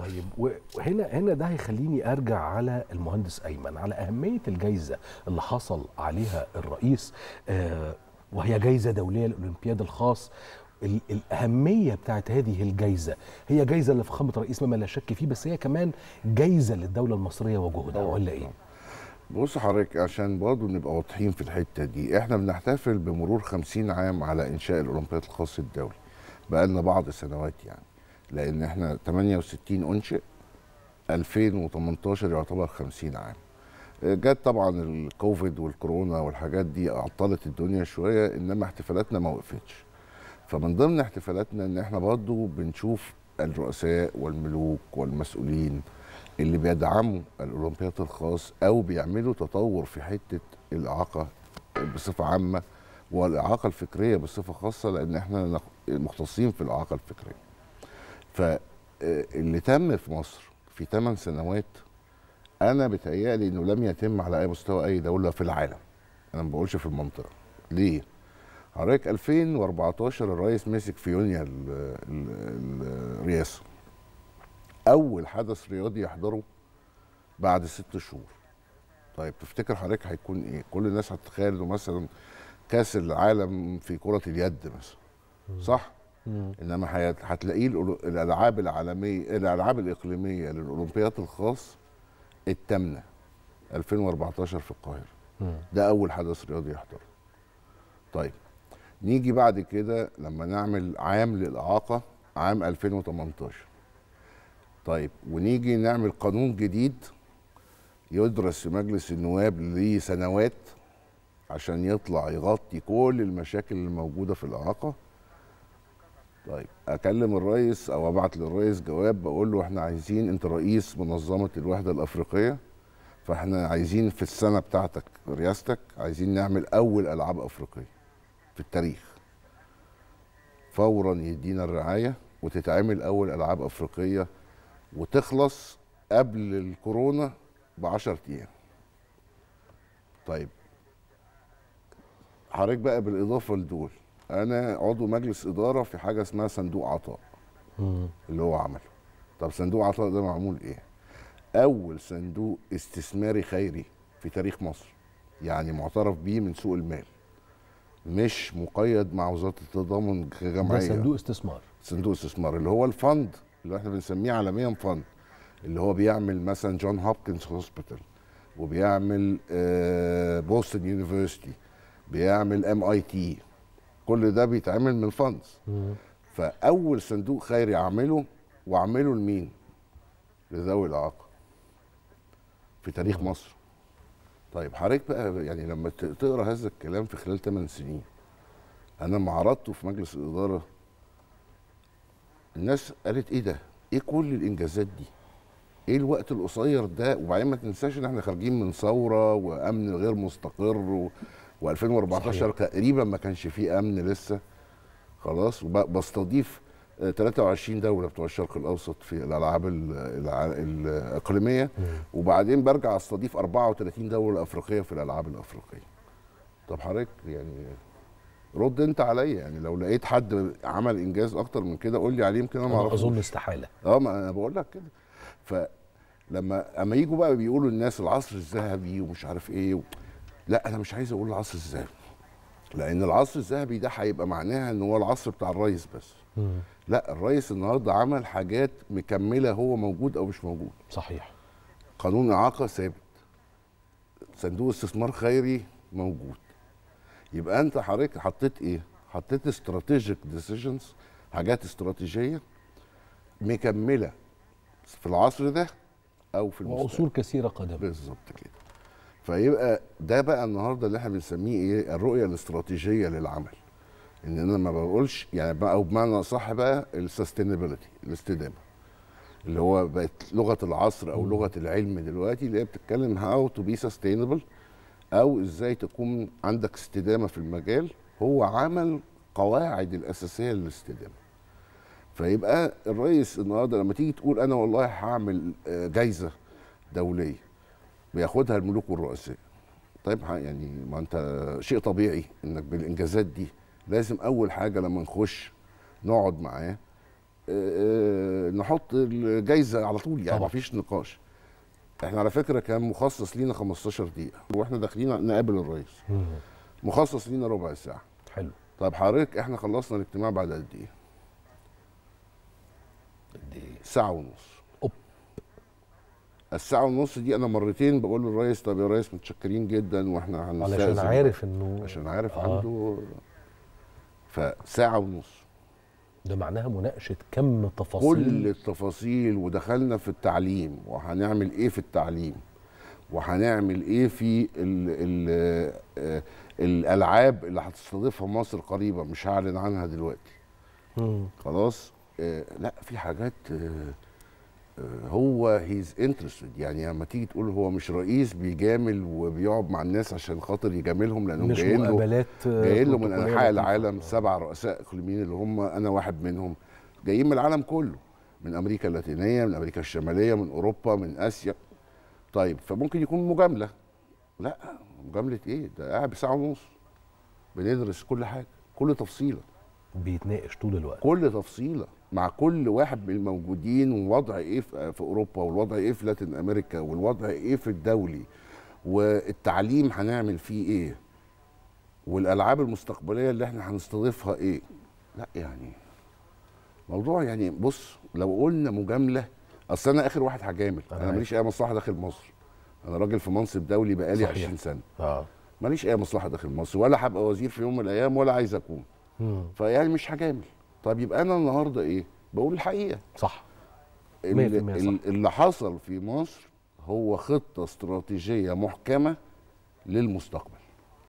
طيب وهنا هنا ده هيخليني ارجع على المهندس ايمن على اهميه الجائزه اللي حصل عليها الرئيس آه، وهي جائزه دوليه للاولمبياد الخاص الأهمية بتاعت هذه الجايزة هي جايزة اللي فخامة الرئيس مما لا شك فيه بس هي كمان جايزة للدولة المصرية وجهودها آه، ولا إيه؟ بص حضرتك عشان برضه نبقى واضحين في الحتة دي احنا بنحتفل بمرور 50 عام على إنشاء الأولمبياد الخاص الدولي بقى لنا بعض سنوات يعني لان احنا 68 انشئ 2018 يعتبر 50 عام جت طبعا الكوفيد والكورونا والحاجات دي عطلت الدنيا شويه انما احتفالاتنا ما وقفتش فمن ضمن احتفالاتنا ان احنا برضو بنشوف الرؤساء والملوك والمسؤولين اللي بيدعموا الاولمبيات الخاص او بيعملوا تطور في حته الاعاقه بصفه عامه والاعاقه الفكريه بصفه خاصه لان احنا مختصين في الاعاقه الفكريه فاللي آه، تم في مصر في ثمان سنوات انا بتهيألي انه لم يتم على اي مستوى اي دوله في العالم انا ما بقولش في المنطقه ليه حضرتك 2014 الرئيس مسك في يونيو الرئاسه اول حدث رياضي يحضره بعد ست شهور طيب تفتكر حضرتك هيكون ايه كل الناس هتتخيل انه مثلا كاس العالم في كره اليد مثلا صح مم. انما هتلاقيه الالعاب العالميه الالعاب الاقليميه للاولمبياد الخاص الثامنه 2014 في القاهره مم. ده اول حدث رياضي يحضر طيب نيجي بعد كده لما نعمل عام للاعاقه عام 2018 طيب ونيجي نعمل قانون جديد يدرس في مجلس النواب لسنوات عشان يطلع يغطي كل المشاكل الموجوده في الاعاقه طيب اكلم الرئيس او ابعت للرئيس جواب بقول له احنا عايزين انت رئيس منظمه الوحده الافريقيه فاحنا عايزين في السنه بتاعتك رئاستك عايزين نعمل اول العاب افريقيه في التاريخ فورا يدينا الرعايه وتتعمل اول العاب افريقيه وتخلص قبل الكورونا ب 10 ايام طيب حضرتك بقى بالاضافه لدول انا عضو مجلس اداره في حاجه اسمها صندوق عطاء اللي هو عمله طب صندوق عطاء ده معمول ايه اول صندوق استثماري خيري في تاريخ مصر يعني معترف بيه من سوق المال مش مقيد مع وزاره التضامن كجمعيه ده صندوق استثمار صندوق استثمار اللي هو الفند اللي احنا بنسميه عالميا فند اللي هو بيعمل مثلا جون هوبكنز هوسبيتال وبيعمل آه، بوستن يونيفرستي بيعمل ام اي تي كل ده بيتعمل من فاندز فاول صندوق خيري اعمله واعمله لمين لذوي الاعاقه في تاريخ مصر طيب حضرتك بقى يعني لما تقرا هذا الكلام في خلال 8 سنين انا لما عرضته في مجلس الاداره الناس قالت ايه ده؟ ايه كل الانجازات دي؟ ايه الوقت القصير ده؟ وبعدين ما تنساش ان احنا خارجين من ثوره وامن غير مستقر و2014 تقريبا ما كانش فيه امن لسه خلاص وبستضيف 23 آه، دوله بتوع الشرق الاوسط في الالعاب الاقليميه وبعدين برجع استضيف 34 دوله افريقيه في الالعاب الافريقيه طب حضرتك يعني رد انت عليا يعني لو لقيت حد عمل انجاز اكتر من كده قول لي عليه يمكن انا ما اعرفش اظن استحاله اه ما انا بقول لك كده فلما اما يجوا بقى بيقولوا الناس العصر الذهبي ومش عارف ايه و... لا انا مش عايز اقول العصر الذهبي لان العصر الذهبي ده هيبقى معناها ان هو العصر بتاع الريس بس مم. لا الريس النهارده عمل حاجات مكمله هو موجود او مش موجود صحيح قانون اعاقه ثابت صندوق استثمار خيري موجود يبقى انت حضرتك حطيت ايه حطيت استراتيجيك ديسيجنز حاجات استراتيجيه مكمله في العصر ده او في المستقبل واصول كثيره قدم بالظبط كده فيبقى ده بقى النهارده اللي احنا بنسميه ايه الرؤيه الاستراتيجيه للعمل ان انا ما بقولش يعني او بمعنى صح بقى السستينابيلتي الاستدامه اللي هو بقت لغه العصر او لغه العلم دلوقتي اللي هي بتتكلم هاو تو بي سستينبل او ازاي تكون عندك استدامه في المجال هو عمل قواعد الاساسيه للاستدامه فيبقى الرئيس النهارده لما تيجي تقول انا والله هعمل آه، جايزه دوليه بياخدها الملوك والرؤساء طيب يعني ما انت شيء طبيعي انك بالانجازات دي لازم اول حاجه لما نخش نقعد معاه نحط الجايزه على طول يعني مفيش نقاش احنا على فكره كان مخصص لينا 15 دقيقه واحنا داخلين نقابل الرئيس مخصص لينا ربع ساعه حلو طيب حضرتك احنا خلصنا الاجتماع بعد قد ايه؟ قد ايه؟ ساعه ونص الساعه ونص دي انا مرتين بقول للريس طب يا ريس متشكرين جدا واحنا هنستاذن علشان عارف انه عشان عارف آه. عنده فساعه ونص ده معناها مناقشه كم تفاصيل كل التفاصيل ودخلنا في التعليم وهنعمل ايه في التعليم وهنعمل ايه في ال ال آه، الالعاب اللي هتستضيفها مصر قريبا مش هعلن عنها دلوقتي مم. خلاص آه لا في حاجات آه هو هيز انترستد يعني لما تيجي تقول هو مش رئيس بيجامل وبيقعد مع الناس عشان خاطر يجاملهم لانهم جايين له جايين له من انحاء العالم سبع رؤساء اقليميين اللي هم انا واحد منهم جايين من العالم كله من امريكا اللاتينيه من امريكا الشماليه من اوروبا من اسيا طيب فممكن يكون مجامله لا مجامله ايه ده قاعد بساعه ونص بندرس كل حاجه كل تفصيله بيتناقش طول الوقت كل تفصيله مع كل واحد من الموجودين ووضع ايه في اوروبا والوضع ايه في لاتين امريكا والوضع ايه في الدولي والتعليم هنعمل فيه ايه والالعاب المستقبليه اللي احنا هنستضيفها ايه لا يعني موضوع يعني بص لو قلنا مجامله اصل انا اخر واحد هجامل انا ماليش اي مصلحه داخل مصر انا راجل في منصب دولي بقالي 20 سنه اه ماليش اي مصلحه داخل مصر ولا هبقى وزير في يوم من الايام ولا عايز اكون فيعني مش هجامل طب يبقى انا النهارده ايه بقول الحقيقه صح اللي, اللي حصل في مصر هو خطه استراتيجيه محكمه للمستقبل